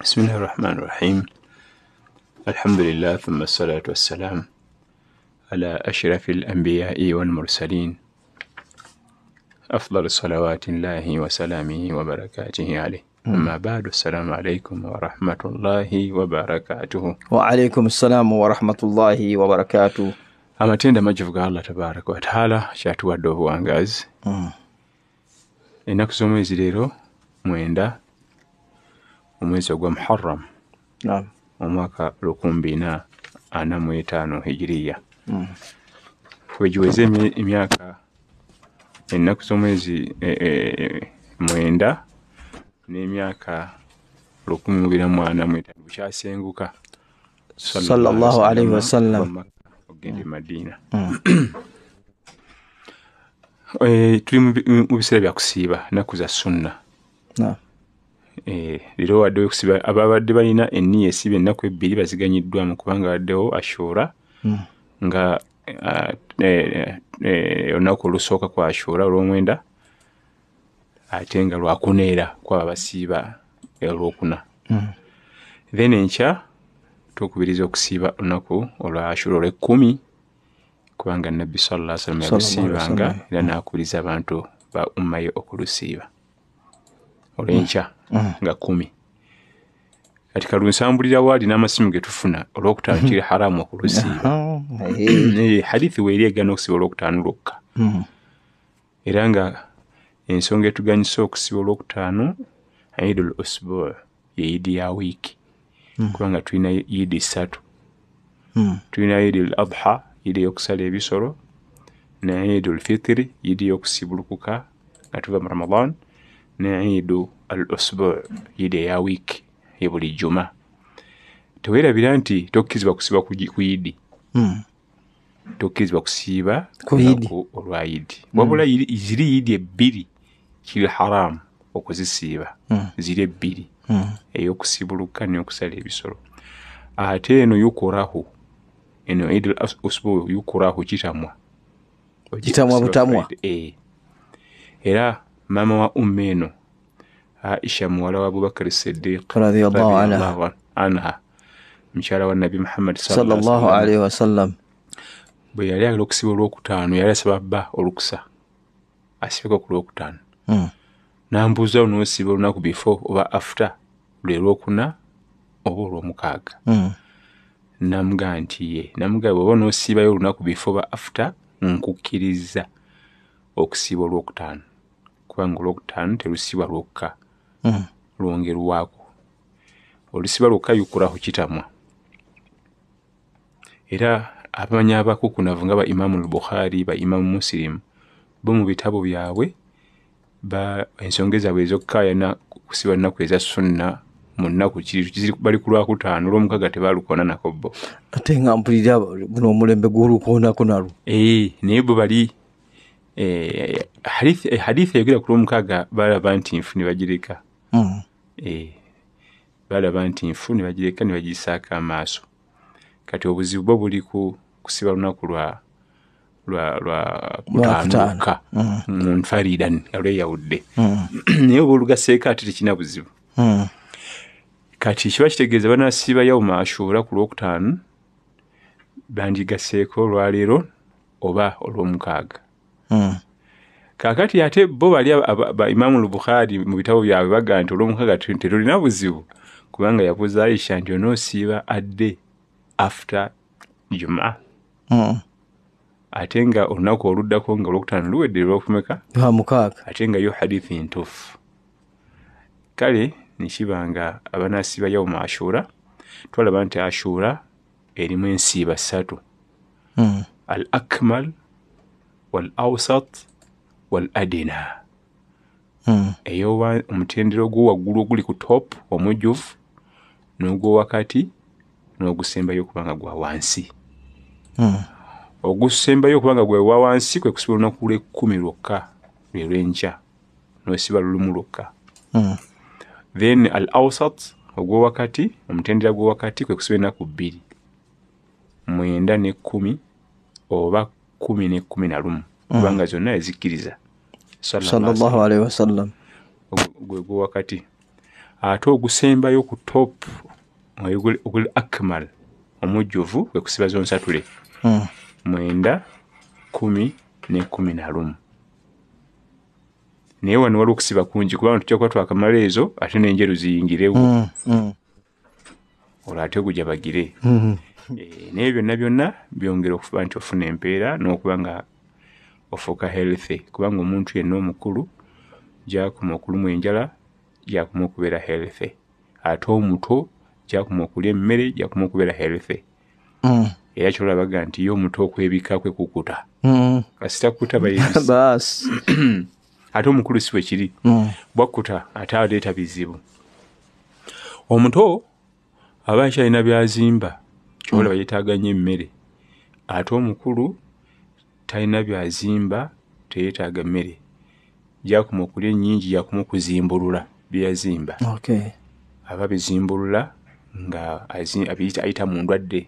بسم الله الرحمن الرحيم الحمد لله ثم الصلاة والسلام على أشرف الأنبياء والمرسلين أفضل صلوات الله وسلامه وبركاته عليه أما بعد السلام عليكم ورحمة الله وبركاته وعليكم السلام ورحمة الله وبركاته أما amatenda majivu الله تبارك وتعالى شاتوا kyatuwadde وانغاز إنك z'omwezi leero mwenda omwezi ogwa muharam omwaka lukumbina anamuetaano hijiriya mm. wegiweze emyaka ennaku z'omwezi e, e, mwenda n'emyaka lukumi mubiramu anamuetaano bukyasenguka ogenda emadiina mm. mm. eh, tuli mu biseera byakusiiba nnaku za sunna Eh, leero waddeyo okusiba ababadde balina enniya esiba ennaku ebbiri baziganyiddwamu kubanga waddeyo ashuura hmm. nga ah, eh, eh, olunaku olusooka kwa ashuura olwomwenda ate nga lwakuneera kwaba basiiba olwokuna hmm. then enkya tukubiriza okusiiba olunaku olwa ashuura olwekkumi kubanga nabbi salla salama yalusiibanga era naakubiriza abantu ba ummaye okulusiiba olwenkya mm. Mm. nga kumi kati kalunsambulira waali n'amasimu ge tufuna olwokutandikira mm-hmm. haramu okulusiiba oh, mm, hadithi weeri egaana okusiba olwokutaanu lwokka mm. era nga ensonga etuganyisa okusiba olwokutaanu idl osbor yeidi ya wiiki kubanga tulina idi satu tulina idi l adha idi yokusala ebisolo ne idi l fitiri idi yokusibulukuka nga tuva mu ramadan ne idu al osbo yidi eya wiiki yebuli juma tewerabira nti tokkizibwa kusiba ku yidi hmm. tokkizibwa kusiiba olwa yidi wabula hmm. ziri yidi ebbiri kiri haramu okuzisiiba hmm. ziri ebbiri eyokusibuluka neyokusala ebisolo ate eno yukurahu eno idl osbo yukurahu kitamwa kitamwa butamwa eh. era maama wa umma eno aisha muwala wa abubakar sidiq anha mukyala wa nabi muhammad wasalam bwe yali agala okusiba olwokutaano yali asaba bba olukusa asibeko ku lwokutaano hmm. nambuuzao nosiba olunaku before oba after lwe lwokuna oba olwomukaaga hmm. namuga nti ye namuga bweoba nosiibayo olunaku before oba after nkukkiriza okusiiba olwokutaano kubanga olwokutaano terusiibwa lwokka Mm-hmm. lwongerwako olusiba lukayukula ku kitamwa era abamanyi abakukunavu nga ba imamu lbukhari ba imamu musilimu bo mu bitabo byabwe ensonga zaabwe ezokukayana kusiba nnaku eza sunna munaku kiribali ku lwakutaano olwomukaga tebalukona nako bo ate nga mpulira guno omulembe gwolukonako nalwo ee naye bo bali eh, hadithi eh, eyogera ku lwomukaga balaba nti nfuni bagirika Hmm. Eh, balaba nti nfu ne bagireka ne bagiyisaako amaaso kati obuzibu bwo buli ku kusiba lunaku lwa lwakutaanuka hmm. munfariidan nga lweyawudde hmm. naye oba olugaseeko ate tekina buzibu kati kiba kitegeeza banaasibayawo maaso ola ku lwokutaanu bandigaseeko olwaleero oba olwomukaaga kaakati ate bo bali baimaamu lubukhaari mu bitabo byabwe bagamba nti olwomukaaga terulina buzibu kubanga yabuuza aisha nti onoosiiba adde after juma hmm. ate nga olunaku oluddako nga olwokutaano luwedde lwokumeka ate nga yo hadithi ntuufu kale nekiba nga abanaasiiba yawo muashuura twalaba nti ashuura erimu ensiiba ssatu hmm. al akmal wal ausat waladina hmm. eyoba omutendera ogwowaggulu oguli ku top omujjuvu n'ogwowakati n'ogusembayo okuba nga gwa wansi hmm. ogusembayo okuba nga gwewa wansi kwe kusibala olunaku lwekkumi lwokka lwe lwenkya n'osiba lulumu lwokka hmm. then al ausat ogwowakati omutendera gwowakati kwe kusiba ennaku bbiri mwenda n'ekkumi oba kkumi n'ekkumi na lumu kubanga zonna yazikkiriza gwe gwe wakati ate ogusembayo ku top ogul akmal omujjuvu gwe kusiba zonsatule hmm. mwenda kumi ne kumi nalumu naye wano waliwo okusiba kungi kubanga tujja kuba twakamala ezo ate nenjeru ziyingirewo hmm, hmm. olwo ate ogujabagire eh, naye byonna byonna byongera okuba nti ofuna empeera n'okuba nga ofuuka healthy kubanga omuntu yenna omukulu gyakuma okulumu enjala gyakuma okubeera healthy ate omuto gyakuma okulya emmere gyakuma okubeera healthy mm. era kyolabaga nti ye omuto okwebika kwekukuta mm. kasitakuta bayi ate omukulu si wekiri mm. bwakkuta ate aleeta bizibu omuto aba nkyalina byazimba kyolaba yetaaganya emmere ate omukulu talina byazimba teyetaaga mmere gyakuma okulya ennyingi gyakuma okuzimbulula byeyazimba aba bizimbulula nga ayita mu ndwadde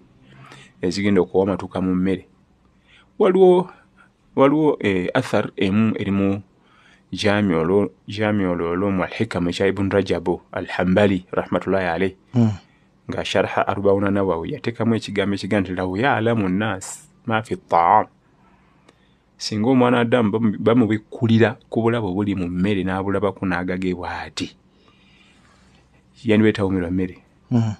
ezigenda okuwa amatuuka mu mmere waliwo waliwo eh, athar emu erimu jamiololomu alhikamu ekya ibun rajabu alhambali rahmatullahi aleih hmm. nga sharaha arbauna nawawi yateekamu ekigambo ekigamba nti lau yaalamu nnas ma fi ttaam singa omwana adamu bamubikkulira ku bulabo buli mu mmere n'abulabaku n'agagebwa ati yandibetawumirwa mmere mm.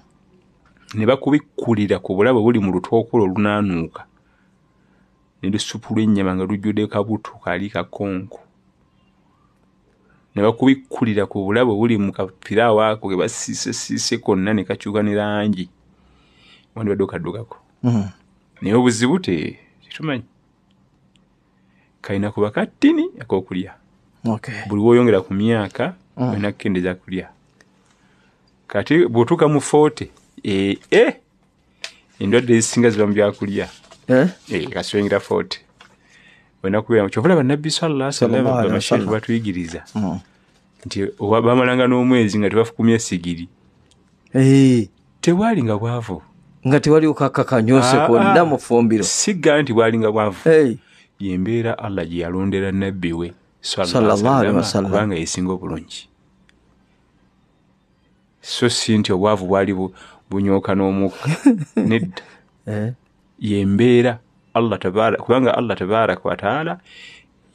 ne bakubikkulira ku bulabo buli mu lutookolo olunaanuuka ne lusupu lw'ennyama nga lujjude kabutu kali kakonko ne bakubikkulira ku bulabo buli mu kafiraawo ako ge basiisesiise konna ne kacyuka ne langi wandibadde okaddukako mm. naye obuzibu te tetumanyi kalina kuba kattini akokulya buli woyongera ku myaka mm. olina kukendeza kulya kati bwotuuka mu foote ee endwadde ezisinga ziba mu byakulya e? e, kasiyongera foote kyobala bannabbi salalahsalamamashaku batuyigiriza mm. nti bamalanga n'omwezi nga tebafukumya esigiri tewalinga bwavu nga tewaliwo kakakanyose kwonna ah, ah. mufumbiro siga nti bwalinga bwavu yembeera allah gye yalondera nabbi we kubanga yesinga obulungi so si nti obwavu bwali bunyooka n'omukka nedda eh? yembeera kubanga allah tabaraka wataala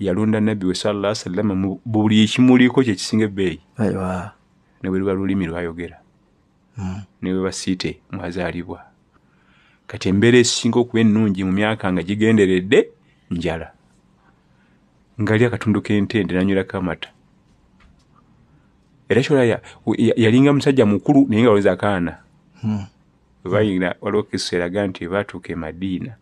yalonda nabbi we salla salama buli kimuliko kyekisinga ebbeeyi nebwe luba lulimi lwayogera hmm. nebwe basiite mwazaalibwa kati embeera esinga okuba ennungi mu myaka nga gigenderedde njala ngali akatundu kentende nanywerako amata era kyolaya yalinga musajja mukulu naye nga waweza kaana webayina hmm. waliwo kesu eraga nti ebatuuka emadiina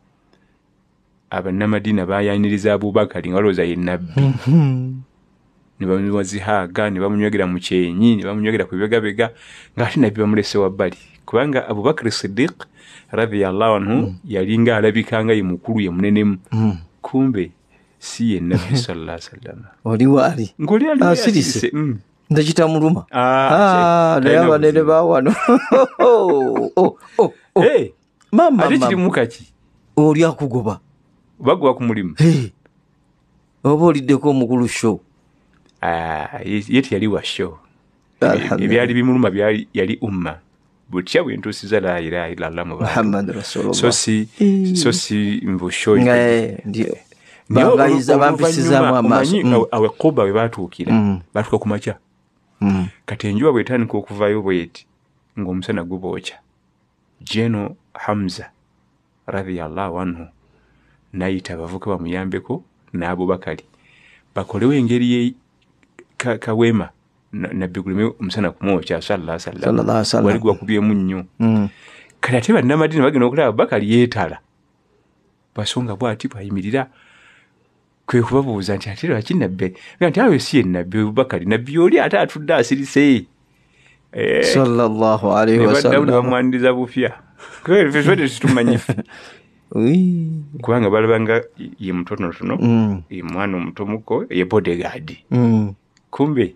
abannamadiina bayaniriza abubakari nga walowooza ye nabbi hmm. ne bamuwazihaaga ne bamunywegera mu kyenyi ne bamunywegera ku bibegabega ngaate nabbi bamulese wabbali kubanga abubakari sidiik radiallahu anhu hmm. yalinga alabikanga ye mukulu ye munenemu kumbe si ye nabbi salaa sallama oli waali ngoli asirise ndekitamuluma naye abanene ba wano maate kirimu kaki oli akugoba bagoba ku mulimu oba oliddeko omukulu show ah, ye tiyali wa show ebyali bimuluma yali umma butya bwentu siza la ilaha illallah muhammad rasulullah so si so si mbusho bangaiza bampisiza mu amaso awe kuba mm. we batukira mm. batuka kumacha mm. kati enjuba bwetandika okuvayo bweti ng'omusana gubookya jeno hamza radiallahu anhu nayita abavuke bamuyambeko n'abubakali bakolewo engeri kaweema ka nabbigulum omusana kumwokya salasalawali gwakubyemu nnyo mm. kale ate bannamadini bagenda okulaba baka lyetala basonga bwati bwayimirira kwe kubabuuza nti ate lwaki nabbi nti awe si yenabbi bubakali nabbi yoli ate atudde asirise eh, bamwaniriza bufya tetumanyife kubanga balabanga ye mutonotono mm. ye mwana omutomuko ye bodegaadi mm. kumbe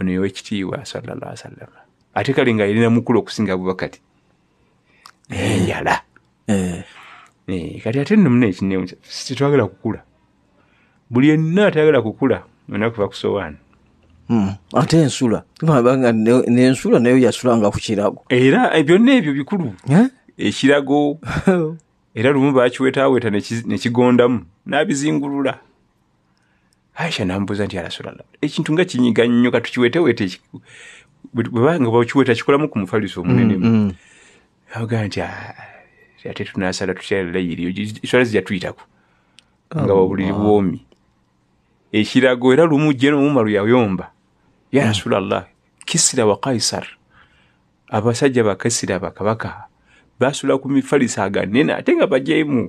ono owekitiibwa salallah salam ate kale nga yalina mukulu okusinga bubakati enjala eh. eh, eh. kati ate nomunaekinemu tetwagala kukula buli enna atayagala kukula onakuva kusowaani hmm. ate ensula abanga nensula nayo yasulanga ku kirago era byonna ebyo bikulu ekirago era lumu bakiwetaaweta nekigondamu nabizingulula aisha nambuuza nti alasulala ekintu nga kinyiga nnyo katukiweteweete webanga bakiweta kikolamu ku mufaliso omunene mm, mm. agaa nti ah, ate tunasala tutyalalayiriyo swala zijatuyitaku oh, nga wabuliri bwomi ekirago era lumu jenomumalu yayomba ya mm. rasulallah kisira wa kaisar abasajja bakasira bakabaka basula ku mifaliso aganene ate nga bajeemu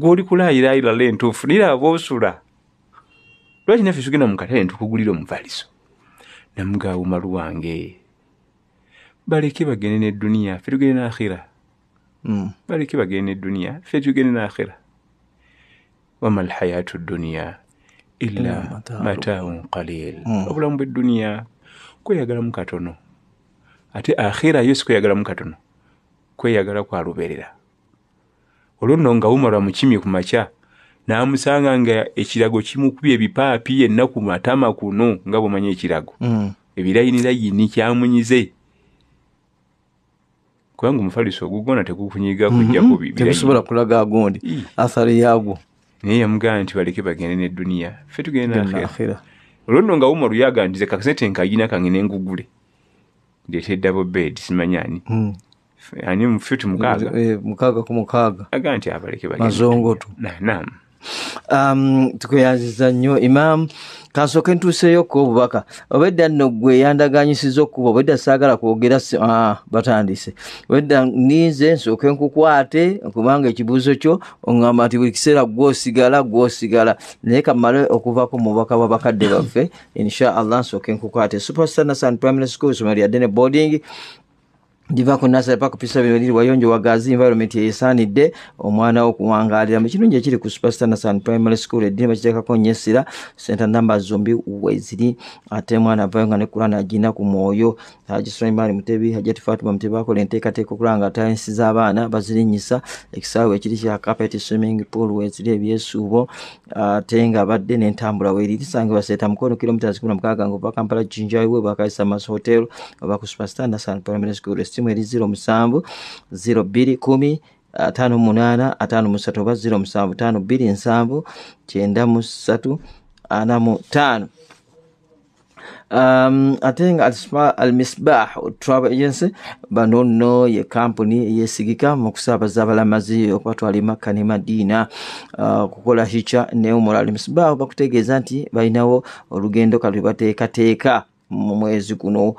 gwoli kulayira ayirala entuufu nira abosula lwaki naffe tugenda mu katale netukugulira omufaliso namugaawo malu baleke bagende neduniya ffe tugende naakhira hmm. baleke bagende neduniya ffe tugende naakhira wama hayatu dduniya illa matau qalil hmm. obulamu bwedduniya kweyagalamu mukatono ate akhira yo si mukatono kweyagala kwaluberera olwo nno nga umarwa mukimi ku n'amusanga nga ekirago kimukubye ebipaapi yenna ku matama kuno nga bwemanya ekirago hmm. ebirayinira yini kyamunyize kubanga omufalisi ogugona tegukunyiga hmm. kujja kubitebusobola hmm. kulaga agondi athari yagwo naye yamugamba nti baleke bagende neduniya fe tugende nakhera olwo nno ngawuma oluyaga ntize kakasente nkayina kange nengugule ndete edabo bed simanyani ani mufe tumukaga mukaga ku mukaga aga nti abaleke bamazongotu nanamu um, tukuyanziza nnyo imaamu kansooke ntuuseeyokko obubaka obaedda nno gwe yandaganyisiza okkuba obaedda saagala kwogera ah, batandise obaedda nninze nsooke nkukwate kubanga ekibuuzo kyo oŋamba nti buli kiseera gwosigala gwosigala naye kamale okuvaako mubaka bwabakadde baffe inshaallah nsooke nkukwate superstanasan primary school somero yadde ne boarding divaku nasaba pakupisa bibaliri wayonjo wagazi environment yeyesaanidde omwana wokuwangalira mukirungi ekiri ku superstar nasan primary school eddiini bakiteekako nyesira sente namba zombi weziri ate mwana avayo nga nekulana agina ku mwoyo haji sulaimaani mutebi hajat fatima mutebi bakola enteekateeka okulaba nga tayinsi z'abaana bazirinyisa ekisaawe ekiri kya capet swimming pool weziri ebyesuubo ate nga badde n'entambula weeri lisange baseeta mukono kiromita zikumi na mukaaga ngaoba kampala jinjawiwe bwakayisa mas hotel oba ku superstar nasan primary school essimu eri 07 0218538927745 ate nga almisbah travel agency bano nno ye kampuni eyesigika mukusaabaza abalamazi okubatwala makka ne madiina uh, kukola hica ne umura almisbah bakutegeeza nti balinawo olugendo kalwebateekateeka mu mwezi guno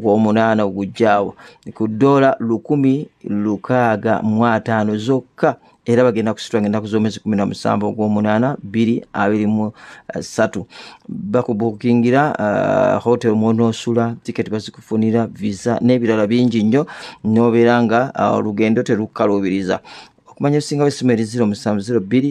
gw'omunaana uh, ogujjaawo ku ddoola lukumi lukaaga mu ataano zokka era bagenda kusitulanga ennaku z'omwezi kumi na musanvu ogw'omunaana bbiri abiri mu uh, ssatu bakubukingira uh, hotel mwonoosula tiketi bazikufunira visa n'ebirala bingi nnyo n'obeera nga olugendo terukkaluubiriza okumanya ebisingawo essimu eri ziro musanvu ziro bbiri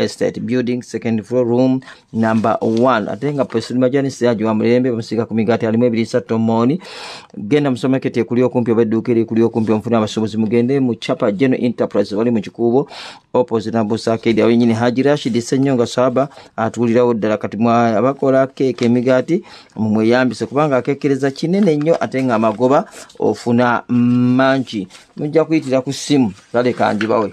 Estate Building, second floor room number one ate nga majani ajo wa mrembe msika kumigati alimwe bilisa tomoni genda musomaketi ekuli okumpi oba edduuka kulio ekuli mfuna omufune abasuubuzi mugende mu chapa general enterprise wali mchikubo kikuubo opposite nambusa akedi awo enyini haji rashid senyo nga saba atuulirawo ddala kati abakola keeka emigaati mumweyambise kubanga akekereza kinene nnyo ate nga amagoba ofuna mangi mujja kuyitira kusimu ssimu kale kangibawe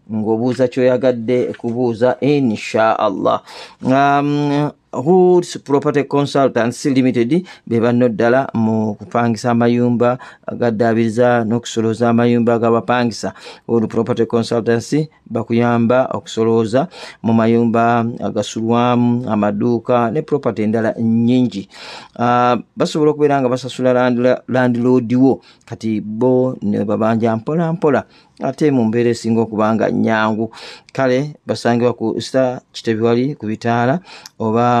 cyo kyoyagadde kubuza insha allah um, hoods property consultants limited be banno ddala mu kupangisa amayumba gaddaabiriza n'okusolooza amayumba agabapangisa hood property consultancy bakuyamba okusolooza mu mayumba agasulwamu amaduuka ne property endala nyingi ah, basobola okubeera nga basasula landiloadiwo kati bo ne babanja mpola mpola ate mu mbeera esinga okubanga nyangu kale basangibwa ku sta kitebiwali ku bitaala oba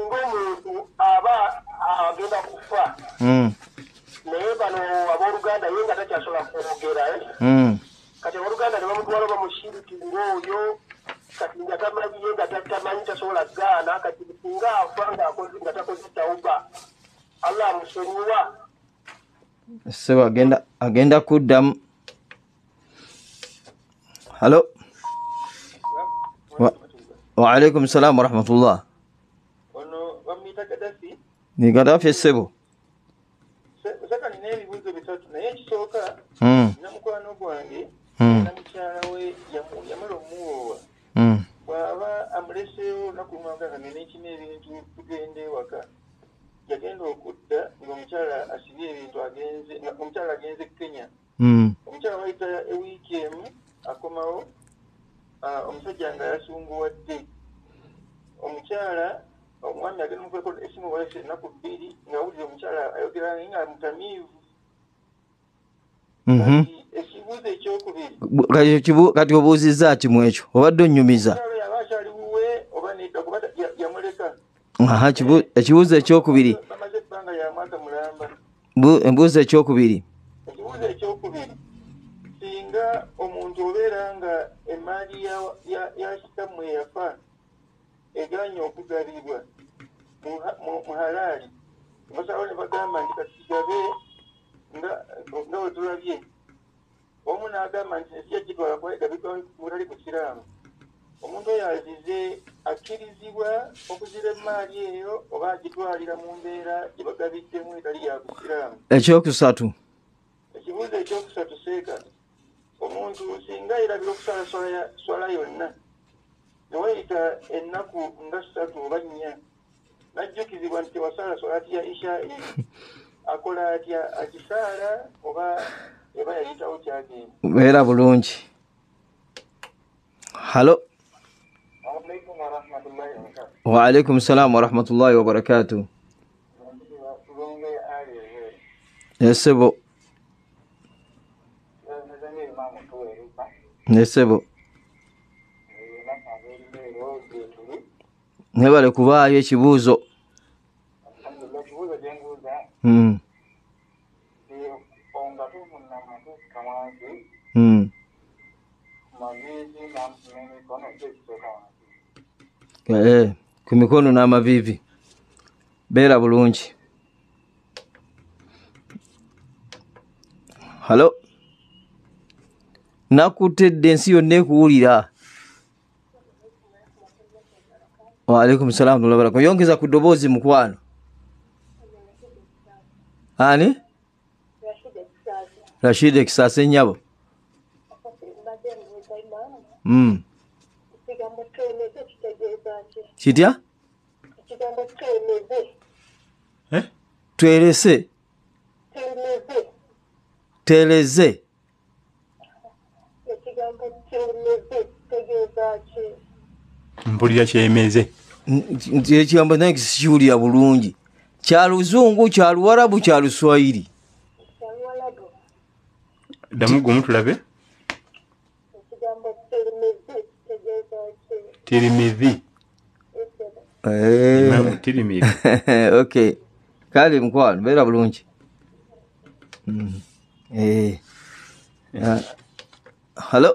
singa omuntu aba agenda kufa hmm. naye bano abooluganda ye nga takyasobola kwogera eh? hmm. kati abooluganda ne bamutwala bamushiriki ngaoyo kati nga tamanyiye nga tatamanyi tasobola gaana kati singa afa nga takoze tauba allah amusonyiwa sebo agenda agenda kuddamu hallo waalaikum salaam warahmatullah ni gadafye ssebo saka nina ebibuzo bitatu naye ekisooka nina hmm. mukwano gwange hmm. namukyala we yamala omuwoowa hmm. bw'aba amuleseewo nakuluanga kanenekina ebintu tugende ewaka yagenda okudda ngaomukyala asibye ebintu agenze omukyala agenze kenya omukyala waita ewiiki emu akomawo ah, omusajja nga yasunguwadde omukyala omwami agenda mukeko ekimubolesa ennaku bbiri ngawulira omukyala ayogera naye nga mutamiivu ekibuuzo ekyokubiri kati obuuziza kimu ekyo obadde onyumiza ekibuuzo ekyokubiri embuuzo ekyokubiri ekibuuzo ekyokubiri singa omuntu obeera nga emaali yakitamu eyafa eganye okuzalibwa mu halaali basalo ne bagamba nti katigabe nga wetulabye omu n'agamba nti nesiyakitwala kwegabika mutali busiraamu omuntu oyo azize akkirizibwa okuzira emaali eyo oba agitwalira mu mbeera gyebagabiddemu etali ya busiraamu ekyokusatu ekibuuzo ekyokusatu seeka omuntu singa erabira okusala swala yonna تويت إنكو نسات بني نجيك زبان توصل صلاة يا إشاء أقول يا أجسارة وبا يبا يتاو تاكي ميرا بلونج هلو وعليكم السلام ورحمة الله وبركاته نسبو نسبو إيه؟ naye bale kubaayo ekibuuzo hmm. Hmm. Eh, eh, ku mikono n'amavivi beera bulungi halo nakutedde ensi yonna ekuwulira waalaikum salaam tulabaraku yongeza kudobozi mkwano ani rashide kisasa nyabo mm. kitya eh? twerese tereze mpulira kyemeze ekigambo kiwulira bulungi kya luzungu kya luwarabu kya luswayiri damu gumu tulabe tirimivi eh. ok kale mukwano beera bulungi mm. hallo eh. eh. ah.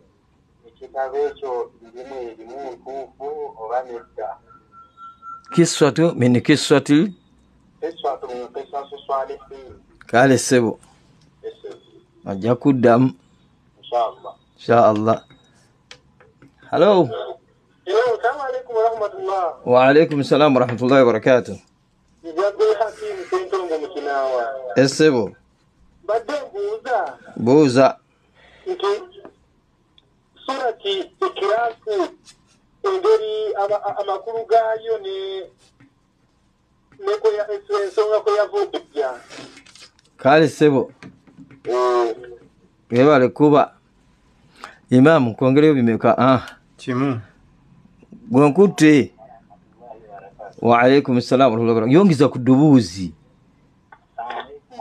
قصة من قصة قصة من قصص الصالحين قال السبو أجا قدام إن شاء الله إن شاء الله هلو السلام parati ikirasi engeri amakulu gaayo ne ensonga kwe yava okujja kale eh webale kuba imaamu kwongereyo bimeka ah chimu gonkute wa kimu wa waalaikum yongiza kudubuzi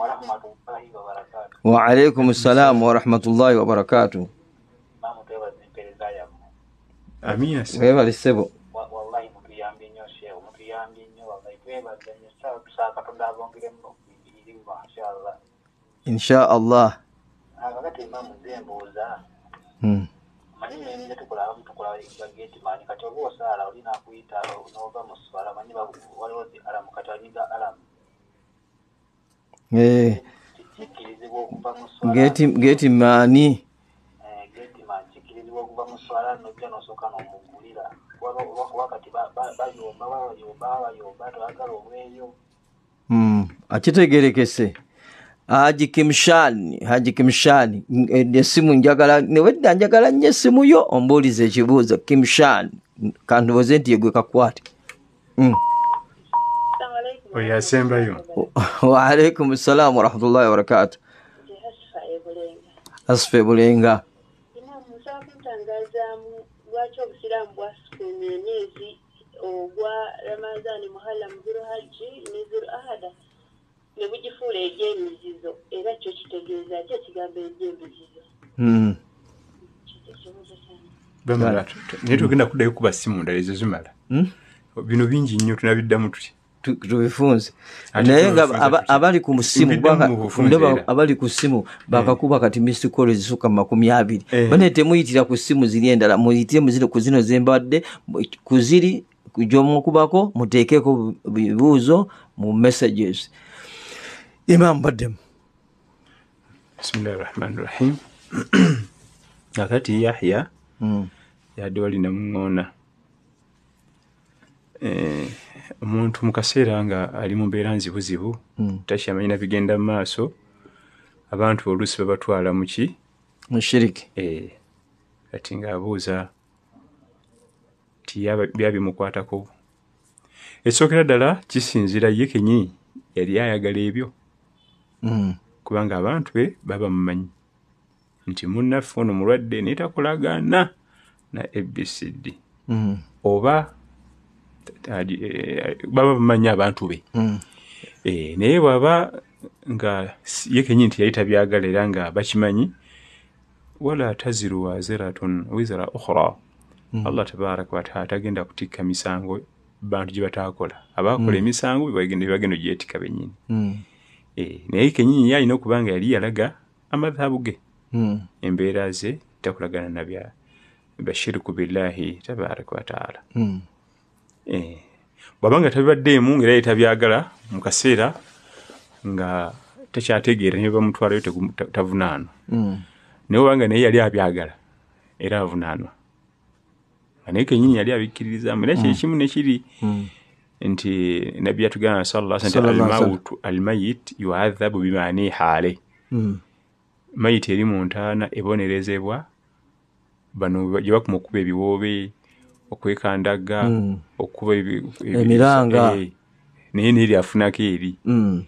wa ku ddubuuzi wa salam wa barakatuh amina ah, webale sebo wallahi mukiyambye nyo shehu mukiyambye nyo wallahi webale nyo sawa tusaba katonda abongeremu iri mu mashallah insha allah akakati mba muzee mbuuza manyi nyenye tukula abamu tukula bageti manyi kati oba osaala oli nakuyita noba muswala manyi waliwo zi alamu kati anyiga alamu ngeti ngeti maani bamuswala nno jja nosooka n'omugulira olwakuba kati bayomba babayomba babayomba twagala obweyo hmm, akitegerekese haji kimshani haji kimshani esimu njagala newedda njagala nnyo esimu yo ombuulize ekibuuzo kimshani kandibuze nti yegwe kakwate hmm. oyasembayo waaleikum salaam warahmatullahi wabarakatu asfa ebulenga kirambwa kwenye mwezi ogwa ramazani muhala mzuru haji mzuru ahada ne bugifuula egyemizizo era kyo kitegeeza ky ekigambo egyemizizo bamala naye tugenda kuddayo kubasimu ndala ezo zimala hmm? bino bingi nnyo tunabiddamu tuti tubifunze ah, naye nga abali ku musimu abali ku simu bakakuba eh. kati misi kolo ezisuka makumi abiri eh. bane temuyitira ku simu ziri endala muyitire ku zino zembadde ku ziri gyomukubako muteekeko bibuuzo mu messages imamu baddemu bisimillahi rahmani rahim akati yahya hmm. yadde walinamuŋoona mm. Eh, omuntu mu kaseera nga ali mu mbeera nzibuzibu hmm. takyamanyi na bigenda mu maaso abantu oluusi babatwala mu ki mushiriki kati eh, ngaabuuza tibyabimukwatako ekisookera ddala kisinzira ye kenyi yali ayagala ebyo hmm. kubanga abantu be baba mumanyi nti munnaffe ono mulwadde naye takolagana na abcd hmm. oba Eh, eh, baba bamanya abantu be hmm. eh, naye bwaba nga ye kenyini teyayita byagala era nga bakimanyi wala tazirwa ziratun wizira ukhra hmm. allah tabaraka wataala tagenda kutikka misango bantu gye batakola abakola hmm. emisango bagenda gyetika benyini naye kenyini ye alina okuba nga yali yalaga amadhabu ge embeera ze takulagana nabya bashiruku billahi tabaraka wataala Eh, bwabanga tabibaddeemu ngaera ye tabyagala mu kaseera nga takyategeera naye bamutwalayo tavunaanwa hmm. naye obanga naye yali abyagala era avunaanwa nga naye kenyini yali abikkiririzaamu era kyekimu hmm. nekiri hmm. nti nabbi yatugamba salalmautu almayit yuadhabu bimaani haale mayiti eri muntaana ebonerezebwa bano gye bakuma okkuba ebiwoobe okwekandaga mm. okuba emiranga e, naye naeri afunako eri mm.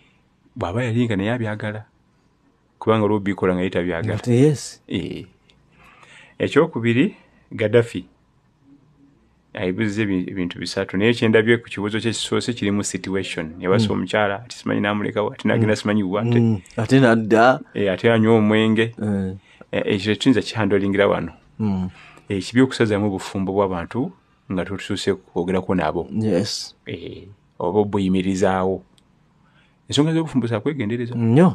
bwaba yalinga naye abyagala kubanga olwobikola nga yetabyagala yes. Eh. ekyokubiri gadafi ayibuzza ebintu bisatu naye kyendabye ku kibuuzo kyekisoose kirimu situation yawasa mm. omukyala ati simanyi namulekawo ati nagenda mm. simanyibwa mm. ate nadda e, ate anywa omwenge mm. e, ekyo tuyinza kihandolingira wano mm. Eh, ekibi okusazaamu obufumbo bwabantu nga tutuse kwogerako nabo eh, oba obuyimirizaawo ensonga zobufumbo zakwegendereza nyo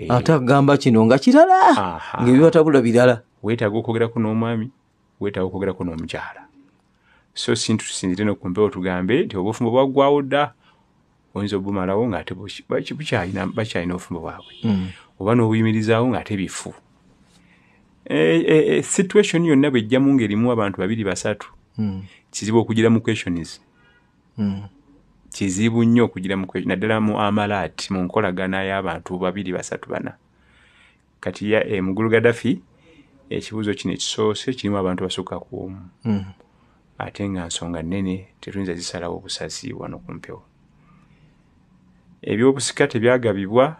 eh. ate akugamba kino nga kirala ngaebibatabula birala weetaaga okwogerako n'omwami weetaaga okwogerako n'omukyala so sintu tusinzire no kumpewo tugambe nti obufumbo bwaggwawo dda oyinza obumalawo ngaate bukyalina obufumbo bwabwe hmm. oba n'obuyimirizaawo ngaate bifu Eh, eh, eh, situation yonna bwejjamu ngaerimu abantu babiri basatu hmm. kizibu okugira mu questions hmm. kizibu nnyo okugira naddala mu amala ati mu nkolagana y'abantu babiri basatu bana kati mugulu gadafi ekibuuzo kino ekisoose kirimu abantu basukka ku omu hmm. ate nga nsonga nnene tetuyinza zisalawo obusazi wano ku mpewo ebyobusika tebyagabibwa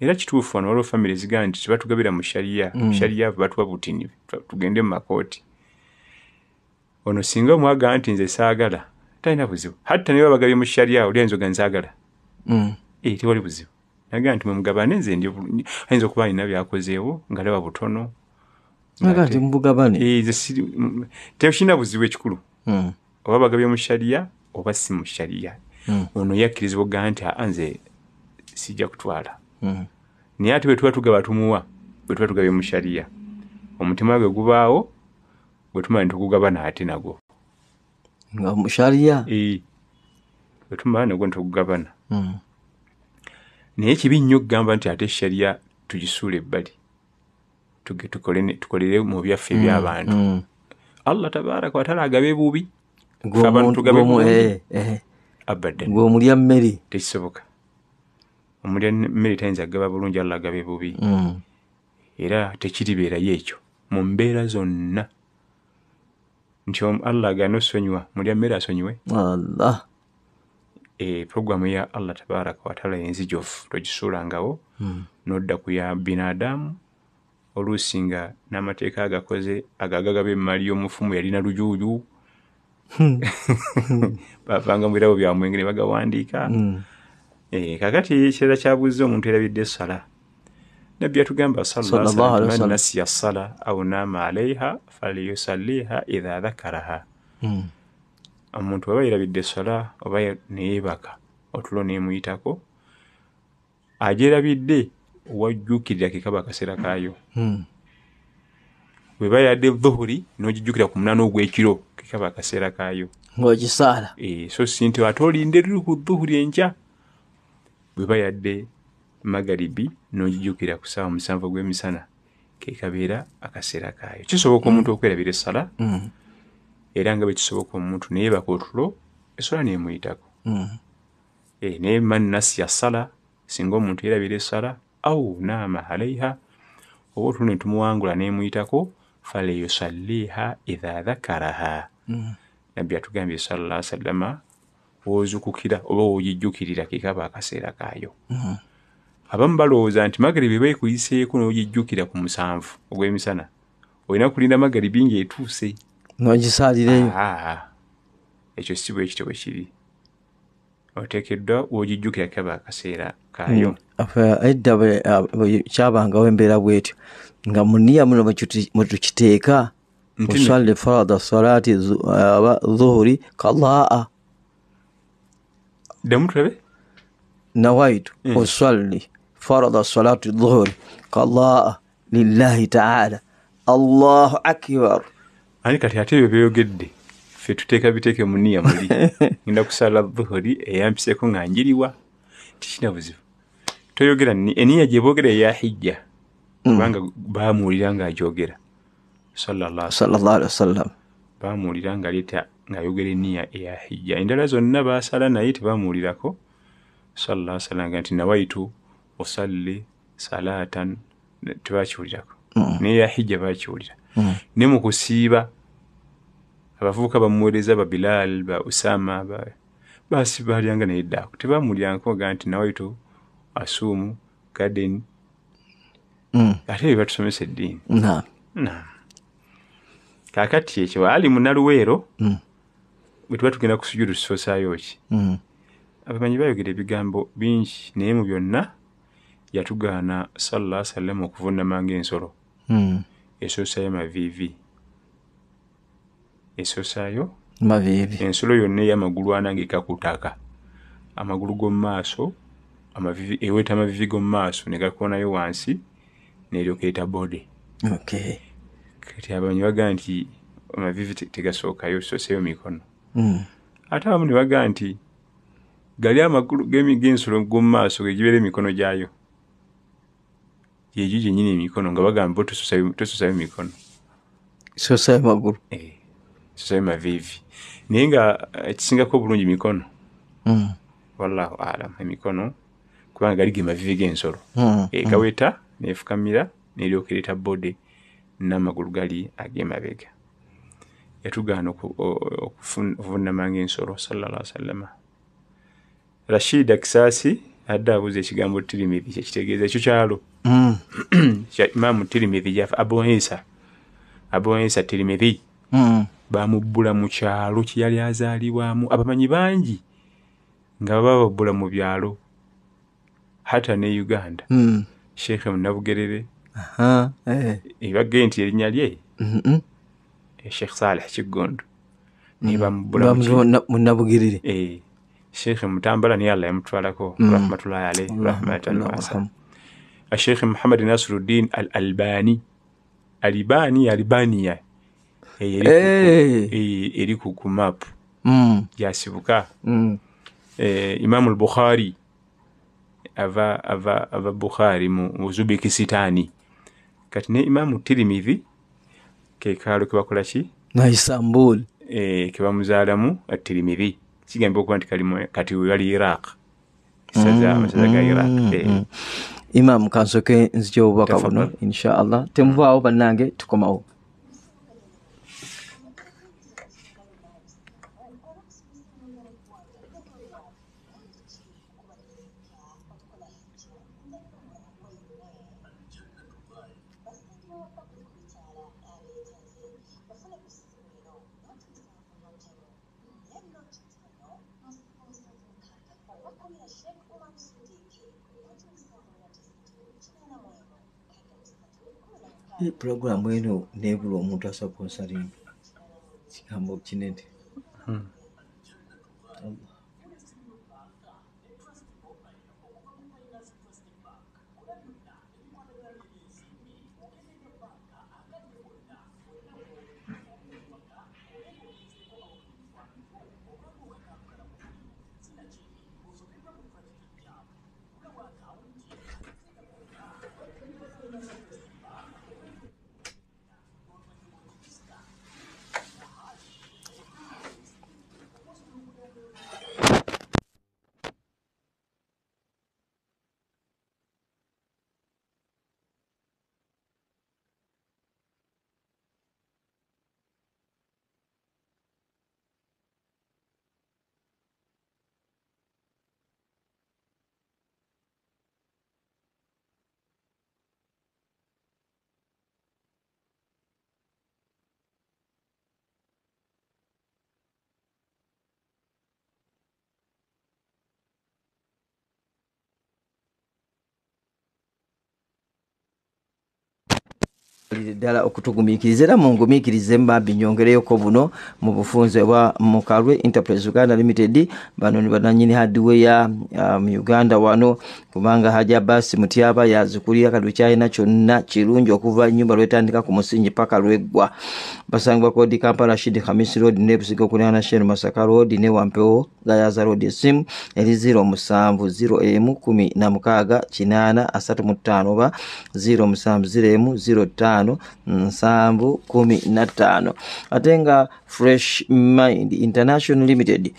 era kituufu wano waliwo famiry zigaa nti tebatugabira mu sharia mm. sharia batuwa butini tugende mu makooti ono singa omwagaa nti nze saagala talina buzibu hatta niwe bagabye mu sharia olyayinzaga nsaagala mm. e, tewali buzibu naga nti mumugabane nze ayinza okuba nina byakozeewo nga leba butono eh, mm, tekina buzibu ekikulu mm. oba bagabye musharia oba si musharia mm. ono yakkirizibwa ogaa nti aa nze sijja kutwala Mm-hmm. naye ate bwetuba tuga batumuwa bwetuba tugabye mu shariya omutima gwe gubaawo bwetumanya nitugugabana ate nago mushariya bwetumanya nago nitugugabana naye kibi nnyo okugamba nti ate shariya tugisuula ebbali tukolere mu byaffe ebyabantu mm-hmm. allah tabaraka watala agabe bubi abantu tugabe bubi eh, eh. abaddegwomulya mmere tekisoboka omulya mmere tayinza agaba bulungi alagabe bubi mm. era tekiribeerayo ekyo mu mbeera zonna nti allah agana osonyiwa mulya mmere asonyiwe eprogramu ya allah tabaraka wataala enzijofu togisuulangawo mm. nodda ku ya binadamu oluusi nga n'amateeka agakoze agagagaba emmali y'omufumu yalina lujuuju hmm. bavanga mu birabo byamwenge ne bagawandiika hmm. Eh, kakati kirala kyabuuzza omuntu erabidde essala nabbi yatugamba salnasi ya sala au naama alaiha falyusaliha iha dhakaraha hmm. omuntu waba yerabidde essala oba neyeebaka otulo neemuyitako agyerabidde wajjukirira kekaba akaseera kaayo hmm. bwe bayadde dhuhuri n'ogijjukira ku munaana ogw'ekiro kekaba akaseera kaayo ngaogisaala eh, so si nti ate olindeeriri ku dhuhuri enkya bwe bayadde magaribi n'ojijukira ku saawa musanvu gw'emisana kekabeera akaseera kaayo kisoboka omuntu okwerabira essala mm-hmm. era nga bwe kisoboka omuntu neyebaka otulo essola neemuyitako mm-hmm. eh, naye mannasi yasala singa omuntu yerabira essala au naama alaiha oba otulo netumuwangula neemuyitako faleyosaliha idha dhakaraha mm-hmm. nabbi atugambye sallaw salama ozukukira oba wogijjukirira kekaba akaseera kaayo mhm. abamu balowooza nti magaribi eba ekuyiseeko n'ogijjukira ku musanvu ogw'emisana olina kulinda magaribi ng'etuuse nogisaalireyo ekyo si bw ekitebwe kiri oteekeddwa wogijjukira kekaba akaseera kaayo mm. edda kyabangawo embeera bwetyo nga muniya muno mwetukiteeka oswalire farada salaati zuhuri kalaa demutulabe nawaitu mm. usalli farada salati dhuhuri qadaa lillahi taala allahu akbar ani kati ate ebyo byoyogedde fe tuteeka biteeke muniya muli ngenda kusala dhuhuri eyampiseeko nga njiriwa tikina buzibu toyogera eniya gye boogera eya hijja kubanga mm. baamuwulira ngaajogera sallaalwasalam baamuwulira nga aleeta ng'ayogera eniya eya hijja endala zonna baasala naye tebamuwulirako sala salaga nti nawaitu osalli salatan tebakiwulirako mm. naye yahijja bakiwulira mm. ne mukusiiba abavubuka bamuweereza ba bilal ba usama baasi balyanga naye ddaako tebamuwuliranko ga nti nawaitu asuumu gaden mm. ate ebyo batusomesa eddiini kakati ekyo ali munaluweero bwe tuba tugenda kusujudu tusoosayo ki mm. abamanyi bayogera ebigambo bingi naye mu byonna yatugaana salla salama okuvunamanga ensolo mm. esoosayo mavivi esoosayo ensolo yonna eyamagulu ananga ekakutaka amagulu gomumaaso eweta amavivi gomumaaso negakonayo wansi neryokaeta bode kati abamanyi bagaa nti amavivi tegasookayo tusoosayo mikono Hmm. ate abamu ne baga nti gali amagulu g'emigensolo g'omu maaso egibeera emikono gyayo gyegyo gyennyini emikono nga bagamba tosusayo mikono sosayo magulu eh, sosayo maviivi naye nga ekisingako eh, obulungi mikono hmm. wallahu alam emikono kubanga gali ge maviivi g'ensolo hmm, ekaweta neefukamira neryokaereeta bode n'amagulu gali ag'emabega yatugaana okuvunamanga ensolo salala salama rashida kisaasi adde abuuza ekigambo tirimivi kyekitegeeza ekyo kyalo hmm. imamu tirimivi jaf abonsa abonsa tirimivi hmm. bamubbula mu kyalo kyeyali azaalibwamu abamanyi bangi nga bababbula mu byalo hata ne uganda hmm. sheikh munabugerere eh. ebagee nti erinnya lye sheekh saalihi kiggundu mm. munnabugiriri eh, sheikh mutambala niye allah yamutwalako mm. rahmatullahi alaih rahmatan wasa sheikh muhammad nasruddin al albani alibani albania eh, eri ku eh. mapu gyasibuka mm. imamu lbukhari ava bukhari mu uzubekisitani kati ne imamu tirimidhi kekaalo kebakola ki naisambul e, kebamuzaalamu atirimibi kigambia okuba nti kati wali iraq saza mm, ga mm, iraq mm, imam kansoke nzijaobubaka buno inshaallah temuvaawo bannange tukomawo puloguraamu eno nebula omuntu asobola kunsalimu kigambo kinene hmm. ddala okutugumiikiriza era mungumiikirize mbambi nyongereyoko buno mu bufunze obwa mukalwe enterprise uganda limited bano nibananyini hadiweya mu um, uganda wano kubanga haja basi mutyaba yazikulira kati wekyalina kyonna kirungi okuva enyumba lwetandika ku musingi paka lweggwa basangibwa kodi kampala shidi hamis road nebusiga okuliana shen masaka road ne wampewo gayaza road esimu eri 0701 86 35 oba 07 01 05 ttaano nsanvu kumi na ttaano ate nga fresh mind international limited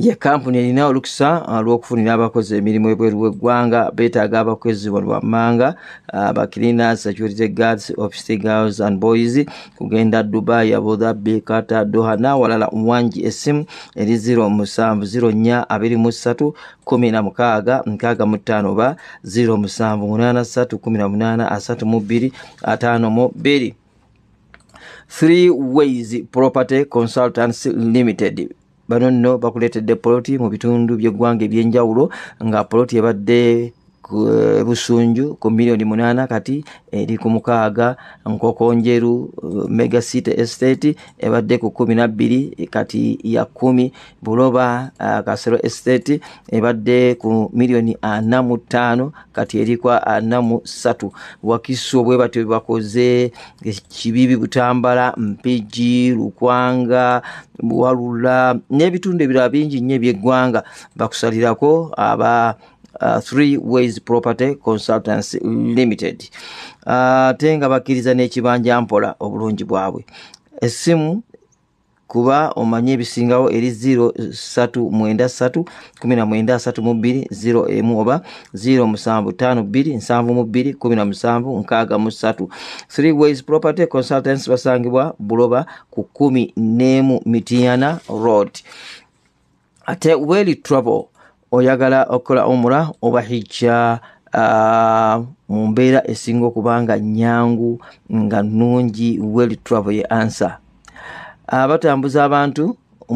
ye kampuni erina olukisa uh, lwokufunira abakozi emirimu ebweru weggwanga betaaga abakozi lwamanga abakilina uh, security guards office girls and boys kugenda dubai abudhabi kata doha nawalala wangi esimu eri 07 0 4 23 6 16 18 37 82 52 52 3 ways property consultants limited bano nno bakuleetedde poloti mu bitundu by'eggwanga eby'enjawulo nga poloti ebadde Eh, busunju ku miliyoni munana kati eri eh, ku mukaaga nkoko njeru eh, mega city estate ebadde ku kumi nabbiri kati ya kumi buloba kasero estate ebadde ku miliyoni ana mu ttaano kati erikwa ana mu ssatu wakisu obwe batyo bebakoze kibibi butambala mpigi lukwanga buwalula n'ebitundu ebirala bingi nnyo ebyeggwanga bakusalirako aba Uh, three ways property consultants limited ate uh, nga bakkiriza n'ekibanja mpola obulungi bwabwe essimu kuba omanye ebisingawo eri 0393193201 oba 0752272673 three ways property consultants basangibwa buloba ku 1 nemu mitiana road ate weli trouble oyagala okukola umura oba hijja mu mbeera esinga okubanga nyangu nga nungi weli trave ye ansa batambuza abantu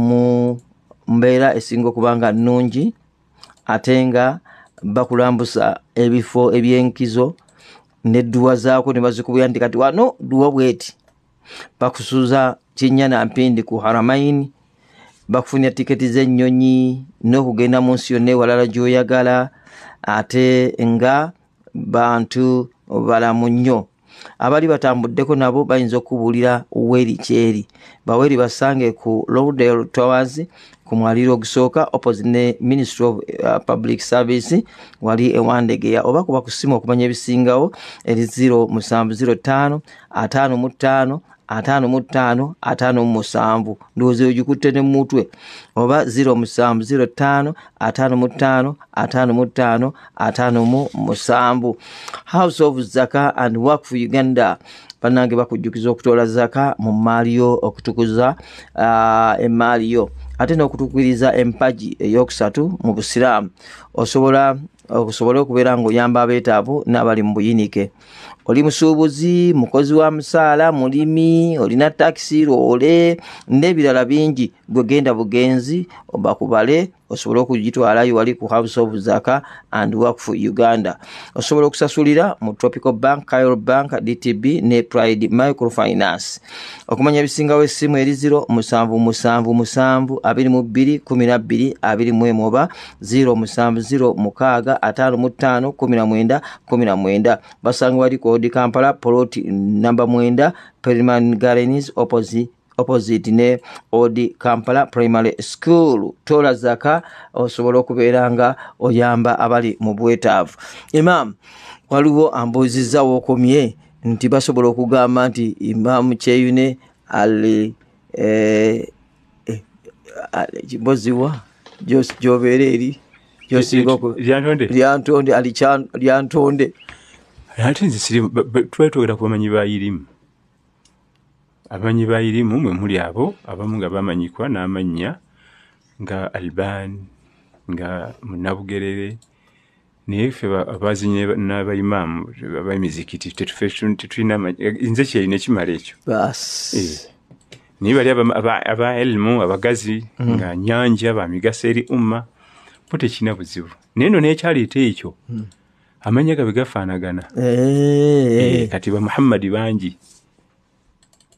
mu mbeera esinga okubanga nungi ate nga bakulambusa ebifo ebyenkizo nedduwa zaako nebazikubuya nti kati wano duwa bweti bakusuza kinya nampindi ku haramaini bakufunira tiketi zenyonyi nokugenda munsi yonna ewalala gyoyagala ate nga bantu balamu nnyo abali batambuddeko nabo bayinza okubuulira weri kyeri baweri basange ku lodel towers ku mwaliro ogusooka opposite ne ministry of uh, public service wali ewandegeya oba kuba kusima okumanya ebisingawo eri 0 mu 7 05 55 ataano mu ttaano ataano mu musanvu ndowooza ogikutte ne mutwe oba ziro musanvu ziro ttaano ataano mu ttaano ataano mu ttaano ataano mu musanvu house of zaka and work for uganda bannange bakujjukiza okutoola zaka mu maaliyo okutukuza emaaliyo ate n'okutukiriza empagi eyokusatu mu busiraamu osobola okusobole okubeera ngaoyamba abeetaavu n'abali mu buyinike oli musuubuzi mukozi wa musaala mulimi olina takisi loole n'ebirala bingi gwegenda bugenzi obakubale osobole okugitwala yuwali ku house of zaka and work for uganda osobola okusasulira mu tropical bank kyl bank dtb ne pride microfinance okumanya ebisingawo essimu eri 0 7222221oba 0706551919 basanga wali kodi kampala poloti n 9 perman garenes opposite opposite ne od kampala primary school tolazaka osobola okubeera nga oyamba abali mu bwetaavu imam waliwo ambuuzizza wookomye nti basobola okugamba nti imamu kyeyune ali kimbozibwa eh, eh, eh, gyobeera eri lyantonde alilyantonde ate nzesiri twali twogera ku bamanyi bairimu abanyi bayirimu mwe muli abo abamu nga bamanyikwa n'amannya nga alban nga munabugerere naye ffe abazinye n'abaimaamu abamizikiti tetulinanze kyerina ekimala ekyo eh. naye bali aba elimu abagazi mm. nga nyanja bamigaso eri umma bo tekirina buzibu naye no nekyaleeta ekyo mm. amanya ga bwe gafaanagana eh, eh, kati bamuhammadi bangi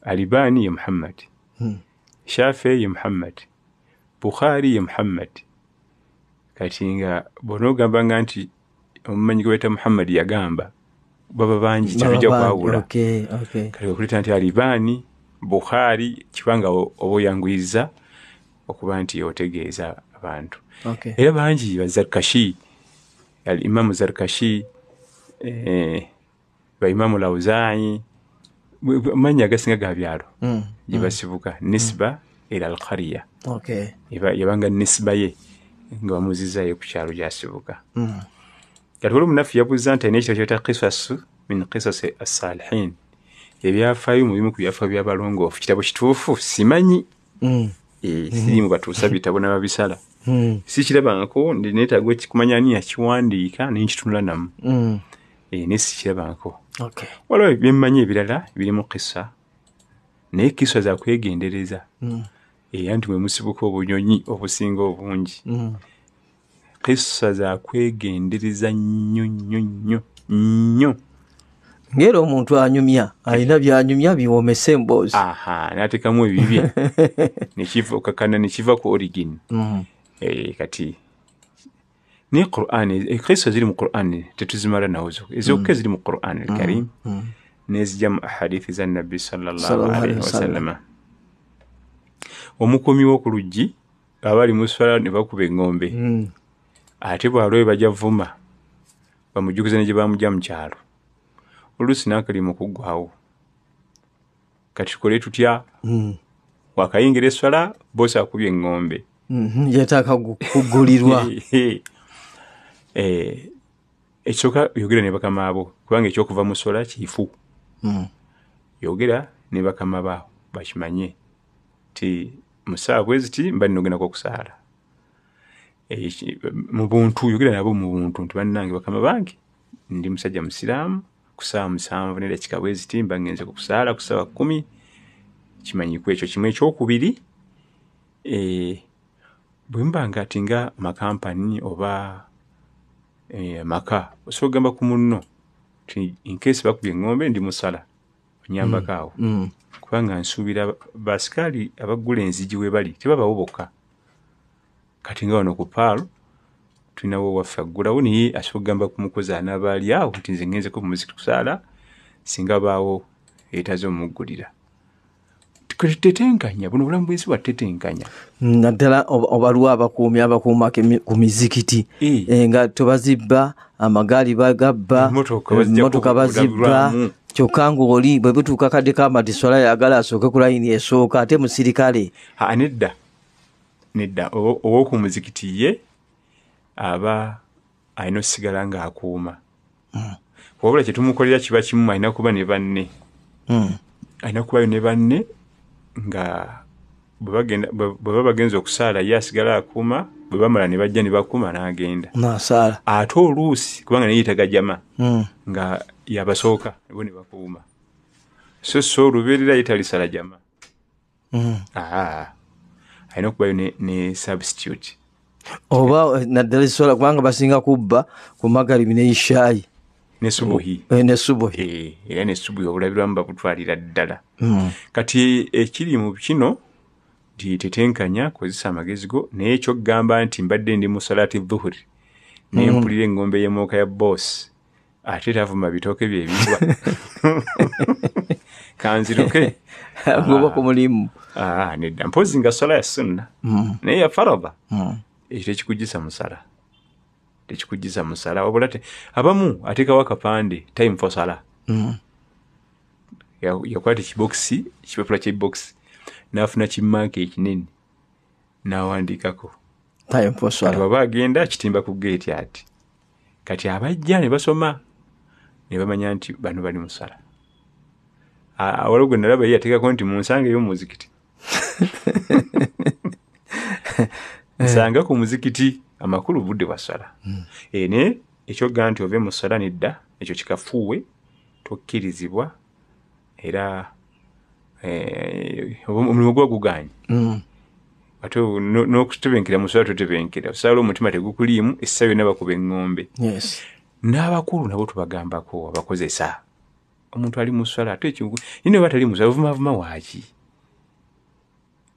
Alibani ye Muhammad. Hmm. Shafe ye Muhammad. Bukhari ye Muhammad. Kati nga bonogamba nga nti omumanyi gwe bayita Muhammad yagamba baba bangi tebijja kwawula. Okay, okay. Kati okuleeta nti Alibani, Bukhari kibanga oba oyanguyiza okuba nti otegeeza abantu. Okay. Era bangi ba Zarkashi, Imamu Zarkashi, eh, ba Imamu Lawuzaanyi, manya agasinga ga byalo mm. gyebasibuka mm. nisba el alkariya yabanga nisba ye nga bamuzizayo ku kyalo gyasibuka mm. kati wali omunafu yabuuza nti ayina ekitabo kyeta kisasu min kisasi assalihin ebyafaayo mubimu ku byafaayo byabalongoofu kitabo kituufu simanyi eh, siri mubatuusa bitabo nababisala sikirabanko ndinetaaga kikumanya ani yakiwandiika nenkitunula namu eh, naye sikirabanko waliwo byemmanyi ebirala birimu kisa naye kisa zakwegendereza mm. era nti mwemusibuka obunyonyi obusinga obungi mm. kisa zakwegendereza nnyo nnyo nnyo nnyo ngeri omuntu anyumya alina byanyumya biwomesa emboozi nateekamu ebibye nekiva okakana nekiva ku origin mm. eh, kati ne quran ekriso ziri mu quran tetuzimala nawo zok ezokka ziri mu quran alkarim nezijja mu ahadithi zanabi sawasalama omukuumi wokuluggi abaali muswala ne bakuba engombe ate bwalwe bajavuma bamujukiza negye bamujja mukyalo oluusi nakalimu okuggwawo kati tukole tutya wakayingira eswala boosi akubya engombe yetaaka kugulirwa Eh, ekisooka yogera ne bakama bo kubanga ekyokuva musola kiifu hmm. yogera ne bakama ba bakimanye ti musaawa bweziti mbadi nogendaku okusaala eh, mubuntu yogera nabo mubuntu nti bannange bakama bange ndi musajja musiraamu kusaawa musanvu nedakika bweziti mba ngenzeku okusaala kusaawa kumi kimanyiku ekyo kimu ekyokubiri eh, bwe mubanga ti nga makampani oba amaka eh, osobola kugamba ku munno nti nkesi bakubye eŋombe ndi musala onyambako mm. awo mm. kubanga nsuubira basikaali abaggula enzigi we bali tebabawo bokka kati nga wano ku paalo tulinawo waffe aggulawo naye asobola kugamba ku mukozi anaaba ali awo nti nze ŋenzeko mumuzikusaala singa baawo leeta z'omuggulira tetetenkanya buno bulamu bwensi bwatetenkanya naddala obalwa abakuumi abakuuma ku mizikiti e, nga tebazibba amagaali bagabba motoka e, bazibba kyokka ngaoli bwe butuuka kadde kamadiswala yagala asooke ku layini esooka ate musirikale nedda nedda owoku muzikiti ye aba alina osigala ngaakuuma hmm. wabula kyetumukolera kiba kimu alina kuba ne banne hmm. alina kubayo ne banne nga bwe baba bagenza okusaala ye asigala akuuma bwe bamala ne bajja ne bakuuma n'agenda ate oluusi kubanga naye yetaga jama hmm. nga yabasooka bo ne bakuuma so so oluberera yetalisala jama hmm. ah, alina okubayo ne substitute oba eh, naddala esola kubanga basinga kubba ku magaribi neishaayi ne subuhi eh, ne subuhi eh, era ne subuhi obulabirwamu babutwalira ddala mm. kati ekiri mu kino nti tetenkanya kozesa amagezi go naye ekyokgamba nti mbadde ndi musalati dhuhuri nempulira mm. engombe yemooka ya boss ate tavuma bitooke byebiwa kanziruke agobaku mulimu ah, ah, nedda mpozi nga sola ya sunna mm. naye ya farada ekyo tekikugisa musala tekikujjisa musala wabula abamu ateekawo akapande time for sala mm. yakola tekibokisi kipapula kyebokisi nafuna kimaaka ekinene nawandikako waba agenda kitimba ku geeti ati kati abajja ne basoma ne bamanya nti bano bali musala awala gwe nalaba ye ateekako nti munsanga ey'omuzikiti nsanga eh. ku muzikiti amakulu budde waswala hmm. ene eh, ekyogaa nti ove muswala nedda ekyo kikafuuwe tokkirizibwa era eh, omulimu gwa guganye hmm. ate n'okutebenkera muswala totebenkera osaala omutima tegukuliimu essa yonna bakuba eŋŋombe n'abakulu nabo tubagambako abakozesa omuntu ali muswala ate nina oba tali muswala ovumavuma waaki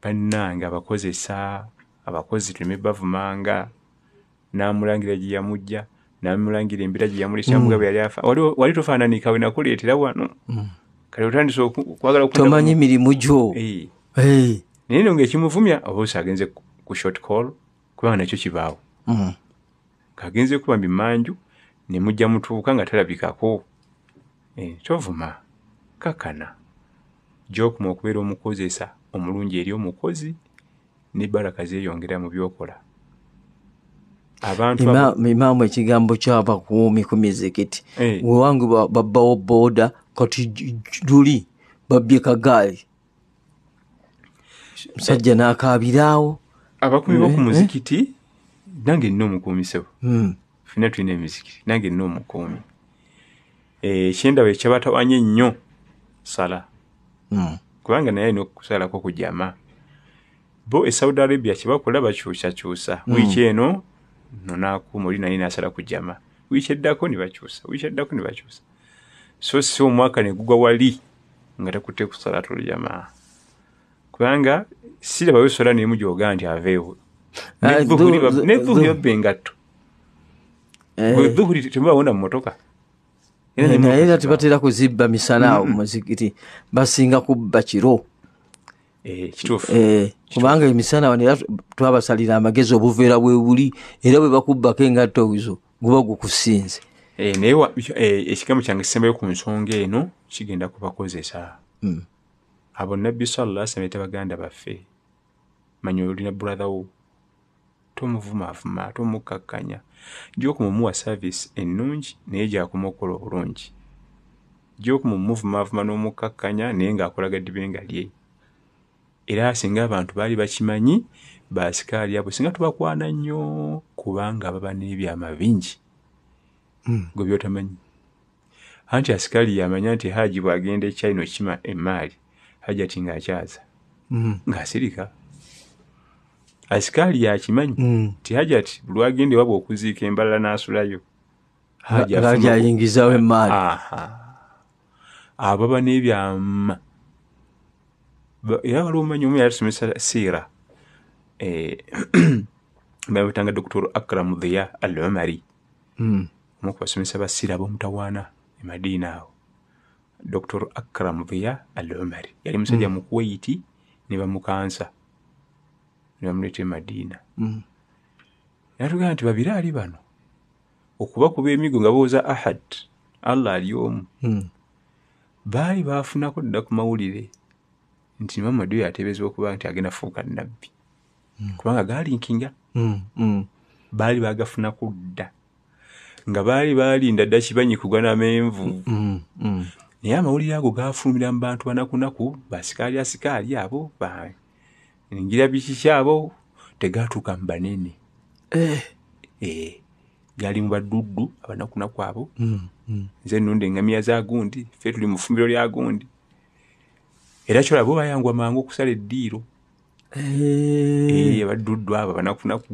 bannange abakozesa abakozi tuleme bavumanga namulangira gye yamujja namulangira embeera gye yamulesyamuga mm. bwe yali afa wali tofaananika we nakuleetera wano mm. kale otandisa okwagala tomanyi mirimu gyo naye nonga ekimuvumya obaosi agenze ku short call kubanga nakyo kibaawo kagenze mm. kuba mbi manju nemujja mutuuka nga talabikako e, tovuma kakana gyokuma okubeera omukozesa omulungi eri omukozi ne baraka zeeyongera mu byokola imaamu ekigambo kyava kumi ku mizikiti wewange eh. babbawo booda kati luli babye kagaali musajja nakabiraawo abakumi boku eh, eh. muzikiti nange nina omukumisewo hmm. fena tulina emizikiti nange nina omukumi ekyendaba ekyabatawanye ennyo sala hmm. kubanga naye ayina okusalako ku jama bo e saudi arabia kyebakola bakyusakyusa hmm. wiiki eno nonaku muli naye nasala kujama wiiki eddako nibakyusa wiiki eddako nibakyusa so si omwaka negugwa wali nga takutte kusalatu lujamaa kubanga sirabayo sola nemu gyoga nti aveewo nedhuhuri babba engatto ebaona mumotoka naye era tibatera kuzibba misanaawo muzikiti basinga kubba kiro Eh, eh, kubanga emisana era twabasalira amagezi obuveera bwebuli era bwebakubako engatto ezo guba gukusinze eh, naye ekigambo kyange kisembayo ku nsonga eno kigenda kubakozesa hmm. abo nabbi salasamete baganda baffe manya olina brothe wo tomuvumavuma tomukakkanya gyokumumuwa service ennungi naye gyakumukola obulungi gyokumumuvumavuma n'omukakkanya naye ng'akolaga ddibenga lye era singa abantu baali bakimanyi basikaali abwe singa tubakwana nnyo kubanga baba n'ebyama bingi hmm. gwe byotamanyi anti asikaali yamanya nti haaji bwagenda ekyali nokima emaali haaji ati ngaakyaza hmm. ngaasirika asikaali yakimanyi hmm. ti haaji ati bulwagenda ewaba okuziika embalala n'asulayo haaji ayingizawo emaali ababa n'ebyama yawala omumanyi omu yatusomesa siira eh, babetanga dr akram dhia al omari hmm. omukubasomesa basiira bomutawaana emadiina awo dr akram dhia al omari yali musajja hmm. mukuwaiti ne bamukansa ne bamuleeta emadiina hmm. natugana nti babiri ali bano okubakuba emigo nga bawoza ahad allah ali omu baali baafunako dda ku mawulire nti mamadi oyo ateebezebwa okuba nti agenda fuuka nabbi hmm. kubanga gaalinkinga hmm, hmm. baali bagafuna kudda nga baali baalinda ddaki banyikugwa namenvu naye amawulire ago gafulumira mu bantu banakunaku basikaali asikaali abo ngira bikiki abo tegatuuka mu banene eh. Eh, gaali mu baduddu abanakunaku abo nze nundi engamiya zagundi fe tuli mu fumbiro lya gundi era kyolaba obayangwa mangu okusala eddiiro abaddudwa eh. abo banakunaku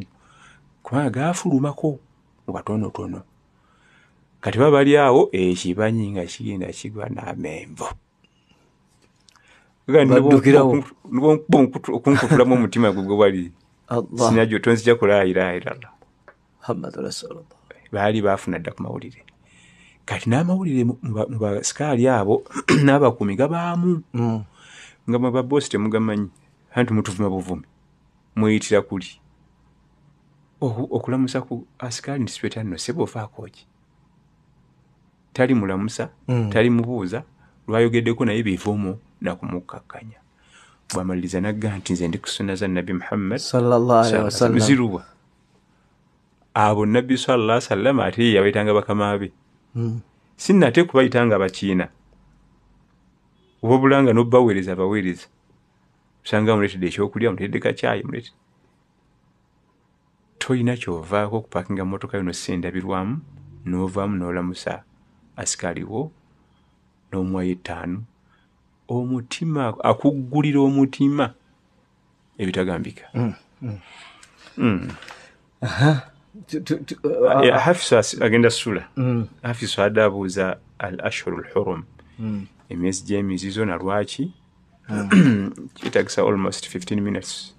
kubanga gaafulumako mubatonotono kati babali awo ekibanyi eh, nga kigenda kigwa namenvo okunkutulamu omutima gwe gwewali sinajo tonzija kulayiraa irala baali baafuna dda ku mawulire kati n'amawulire mu basikaali abo n'abakuumi gabaamu mm. nga mwe babosi temugamanyi anti mutuvuma buvumi mweyitira kuli okulamusa ku asikali ntisipetano seba ofaakoki tali mulamusa hmm. tali mubuuza lwayogeddeko naye bivuumu nakumukkakkanya bwamaliriza nagga nti nze ndikusunaza nabi muhammadziruwa abo nabbi sallaw salama ate yabaitanga bakamaabe hmm. sinnate kubayitanga bakiina oba obulanga nobaweereza abaweereza osanga muleetedde ekyokulya muleetedde kakyayi muleete tolina kyovaako okupakinga mumotoka yono sendabirwamu novaamu nolamusa asikaliwo n'omuwayo ettaanu omutima akuggulira omutima ebitagambika mm, mm. mm. uh, eh, hafisa agenda sula hafisa adde abuuza al ashhuru lhurum emyezi gyemizizo nalwaki hmm. kitagisa almost 15 minutes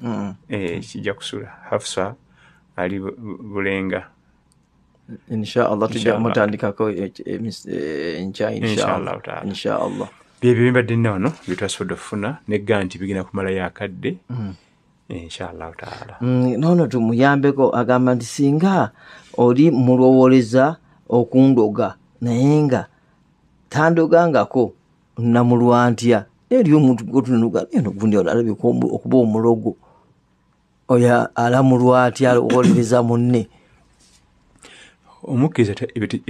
hmm. eh, kijja kusula hafsa ali bulenga inshaallah tujja kumutandikako nkyainshaallah byebyo bibadde nna wano byetwasobodde okufuna negga nti bigenda kumalayo akadde hmm. eh, inshaallahu taala noono tumuyambeko agamba nti singa oli mulowoleza okundoga naye nga mm. tandogangako namulwa ntya naye ri omuntu gtunnogaokuba omulogo oya alamulwa atya okolereza munne omukkiriza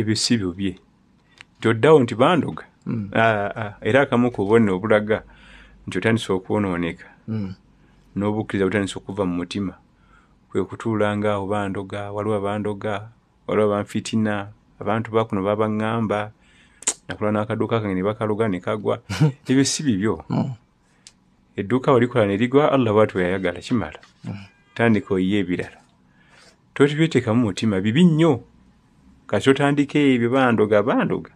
ebisibyo bye gyoddawo nti bandoga hmm. era akamuku obonne obulaga nti otandisa okwonooneka hmm. n'obukkiriza butandisa okuva mu mutima kwekutuulanga obandoga waliwo abandoga waliwo abanfitina abantu bakuno babaŋŋamba nakula n'akaduuka kange ne bakaluga ne kagwa hmm. ebyo si bibyo hmm. edduuka walikola ne ligwa allah bwati we yayagala kimala hmm. tandika oyiye ebirala totibyeteekamu mutima bibi nnyo kati otandika ebyo bandoga bandoga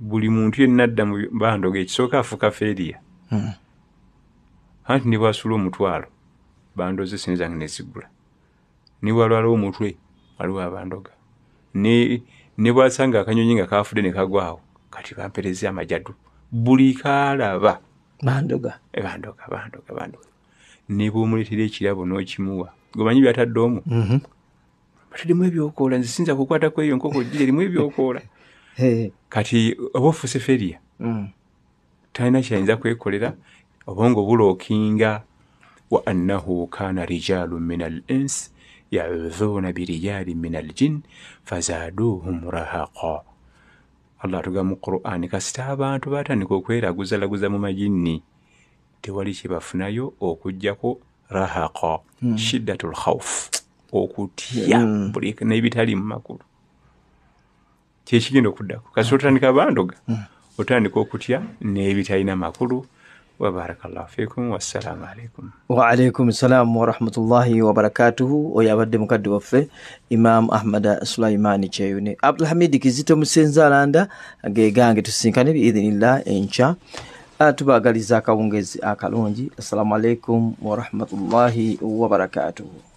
buli muntu yenna adda mu bandoga ekisooka afuka feeriya anti ne bwasula omutwalo bandoze sine zange ne zigula ne walwalawo omutwe waliwo abandoga ne bwasanga akanyonyi nga kafudde ne kagwawo kati bampereza amajadu buli kalaba eh, ne bwomuleetera ekirabo n'okimuwa gwemanyi byatadde omu mhm. batademu ebyokoola nzisinza kukwatako eyo nkoko gira erimu ebyokoola kati oba ofuseferia mm. talina kyayinza kwekolera obonga obulookinga wa annahu kaana rijaalu min al insi يعوذون برجال من الجن فزادوهم رهقا allah atuga mu qur'aani kasita abantu baatandika okweraguzalaguza mu majinni tewali kyebafunayo okugjako rahaqa hmm. shiddatul khawf okutya hmm. buli n'ebitali mu makulu kyekigenda okuddako kasita otandika bandoga hmm. otandika okutya n'ebitalina makulu وبارك الله فيكم والسلام عليكم وعليكم السلام ورحمة الله وبركاته ويا بدي مقدم في إمام أحمد سليمان تشيوني عبد الحميد كيزيتو مسين زالاندا جيغان تسينكاني بإذن الله إن شاء أتبع غالي زاكا ونجي أكالونجي السلام عليكم ورحمة الله وبركاته